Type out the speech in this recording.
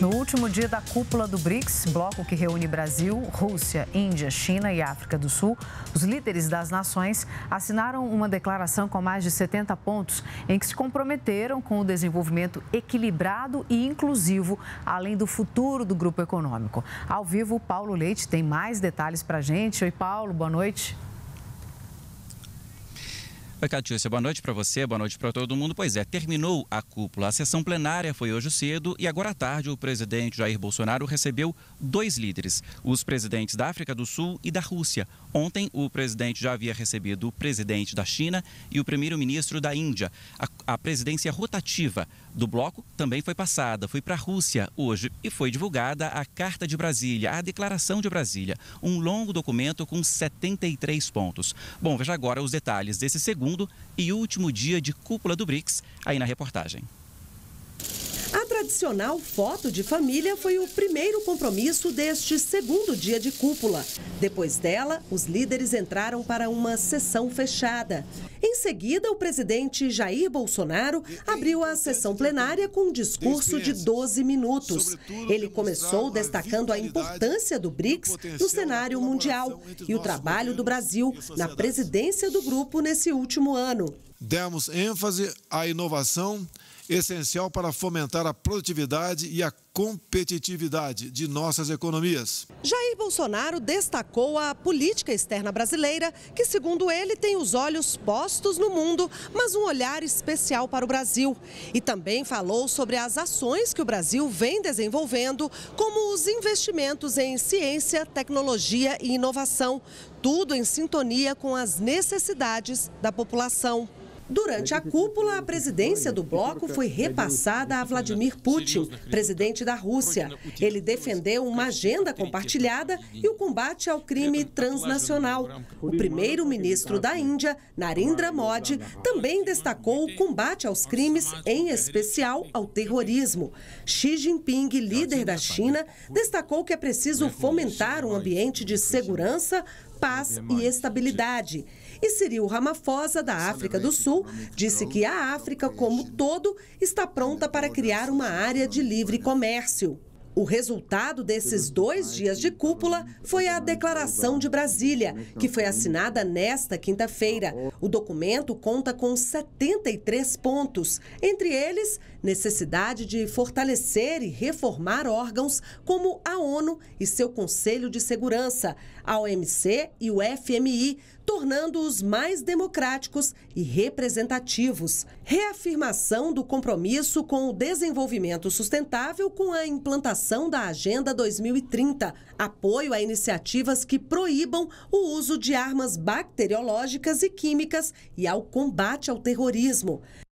No último dia da cúpula do BRICS, bloco que reúne Brasil, Rússia, Índia, China e África do Sul, os líderes das nações assinaram uma declaração com mais de 70 pontos em que se comprometeram com o desenvolvimento equilibrado e inclusivo, além do futuro do grupo econômico. Ao vivo, Paulo Leite tem mais detalhes para a gente. Oi, Paulo, boa noite. Boa noite. Oi, Catiúcia, boa noite para você, boa noite para todo mundo. Pois é, terminou a cúpula. A sessão plenária foi hoje cedo e agora à tarde o presidente Jair Bolsonaro recebeu dois líderes, os presidentes da África do Sul e da Rússia. Ontem o presidente já havia recebido o presidente da China e o primeiro-ministro da Índia. A a presidência rotativa do bloco também foi passada, foi para a Rússia hoje e foi divulgada a Carta de Brasília, a Declaração de Brasília, um longo documento com 73 pontos. Bom, veja agora os detalhes desse segundo e último dia de cúpula do BRICS aí na reportagem tradicional foto de família foi o primeiro compromisso deste segundo dia de cúpula. Depois dela, os líderes entraram para uma sessão fechada. Em seguida, o presidente Jair Bolsonaro abriu a sessão plenária com um discurso de 12 minutos. Ele começou destacando a importância do BRICS no cenário mundial e o trabalho do Brasil na presidência do grupo nesse último ano. Demos ênfase à inovação essencial para fomentar a produtividade e a competitividade de nossas economias. Jair Bolsonaro destacou a política externa brasileira, que, segundo ele, tem os olhos postos no mundo, mas um olhar especial para o Brasil. E também falou sobre as ações que o Brasil vem desenvolvendo, como os investimentos em ciência, tecnologia e inovação. Tudo em sintonia com as necessidades da população. Durante a cúpula, a presidência do bloco foi repassada a Vladimir Putin, presidente da Rússia. Ele defendeu uma agenda compartilhada e o combate ao crime transnacional. O primeiro-ministro da Índia, Narendra Modi, também destacou o combate aos crimes, em especial ao terrorismo. Xi Jinping, líder da China, destacou que é preciso fomentar um ambiente de segurança, paz e estabilidade. E Cyril Ramaphosa, da África do Sul, disse que a África, como todo, está pronta para criar uma área de livre comércio. O resultado desses dois dias de então, cúpula foi a Declaração de Brasília, que foi é assinada nesta quinta-feira, o documento conta com 73 pontos, entre eles, necessidade de fortalecer e reformar órgãos como a ONU e seu Conselho de Segurança, a OMC e o FMI, tornando-os mais democráticos e representativos. Reafirmação do compromisso com o desenvolvimento sustentável com a implantação da Agenda 2030. Apoio a iniciativas que proíbam o uso de armas bacteriológicas e químicas e ao combate ao terrorismo.